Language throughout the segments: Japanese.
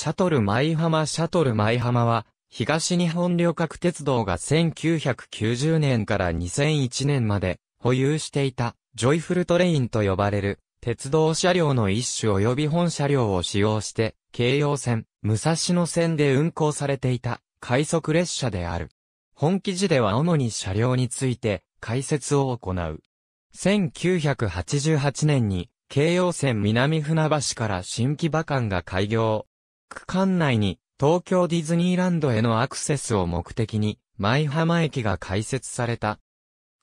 シャトル舞浜シャトル舞浜は、東日本旅客鉄道が1990年から2001年まで保有していたジョイフルトレインと呼ばれる鉄道車両の一種及び本車両を使用して京葉線、武蔵野線で運行されていた快速列車である。本記事では主に車両について解説を行う。1988年に京葉線南船橋から新木場間が開業。区間内に東京ディズニーランドへのアクセスを目的に舞浜駅が開設された。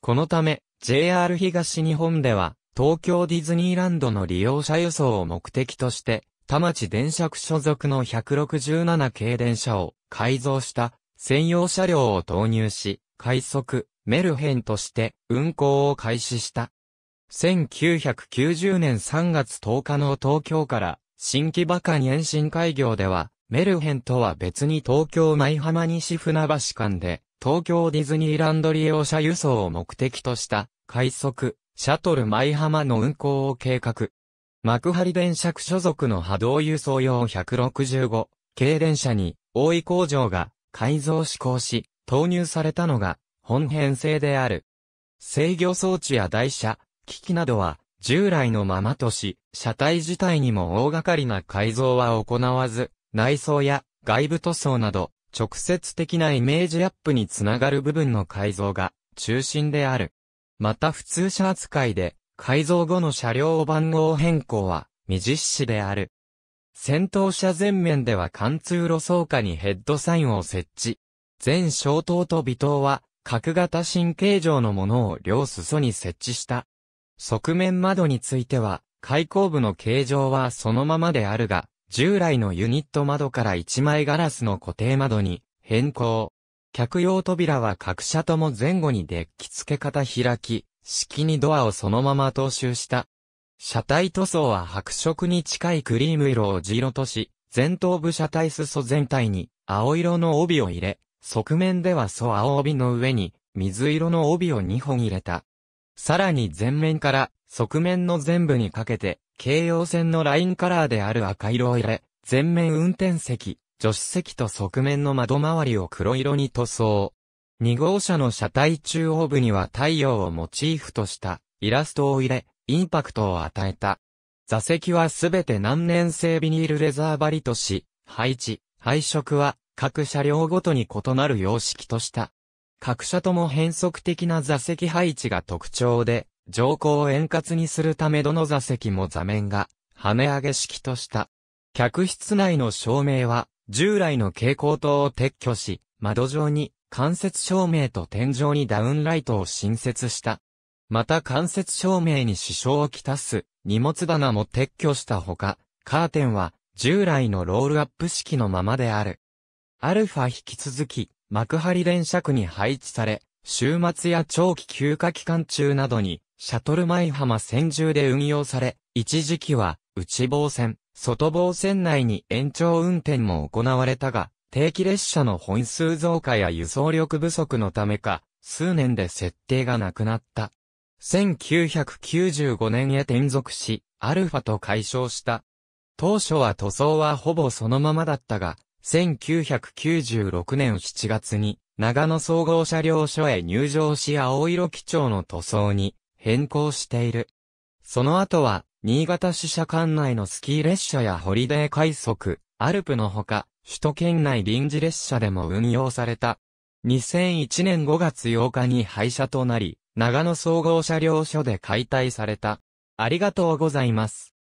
このため JR 東日本では東京ディズニーランドの利用者輸送を目的として田町電車区所属の167系電車を改造した専用車両を投入し、快速、メルヘンとして運行を開始した。1990年3月10日の東京から新木場間延伸開業では、メルヘンとは別に東京舞浜西船橋間で、東京ディズニーランド利用者輸送を目的とした、快速、シャトル舞浜の運行を計画。幕張電車区所属の波動輸送用165軽電車に、大井工場が改造施行し、投入されたのが、本編制である。制御装置や台車、機器などは、従来のままとし、車体自体にも大掛かりな改造は行わず、内装や外部塗装など、直接的なイメージアップにつながる部分の改造が中心である。また普通車扱いで、改造後の車両番号変更は未実施である。先頭車前面では貫通路走下にヘッドサインを設置。全消灯と微灯は、角型神経状のものを両裾に設置した。側面窓については、開口部の形状はそのままであるが、従来のユニット窓から1枚ガラスの固定窓に変更。客用扉は各社とも前後にデッキ付け方開き、式にドアをそのまま踏襲した。車体塗装は白色に近いクリーム色を地色とし、前頭部車体裾全体に青色の帯を入れ、側面では素青帯の上に水色の帯を2本入れた。さらに前面から側面の全部にかけて、京葉線のラインカラーである赤色を入れ、前面運転席、助手席と側面の窓周りを黒色に塗装。2号車の車体中央部には太陽をモチーフとしたイラストを入れ、インパクトを与えた。座席はすべて難燃性ビニールレザー張りとし、配置、配色は各車両ごとに異なる様式とした。各社とも変則的な座席配置が特徴で、乗降を円滑にするためどの座席も座面が、跳ね上げ式とした。客室内の照明は、従来の蛍光灯を撤去し、窓上に間接照明と天井にダウンライトを新設した。また間接照明に支障をきたす荷物棚も撤去したほか、カーテンは従来のロールアップ式のままである。アルファ引き続き幕張電車区に配置され、週末や長期休暇期間中などに、シャトル舞浜線中で運用され、一時期は、内房線、外房線内に延長運転も行われたが、定期列車の本数増加や輸送力不足のためか、数年で設定がなくなった。1995年へ転属し、アルファと解消した。当初は塗装はほぼそのままだったが、1996年7月に長野総合車両所へ入場し青色基調の塗装に変更している。その後は、新潟支社管内のスキー列車やホリデー快速、アルプのほか、首都圏内臨時列車でも運用された。2001年5月8日に廃車となり、長野総合車両所で解体された。ありがとうございます。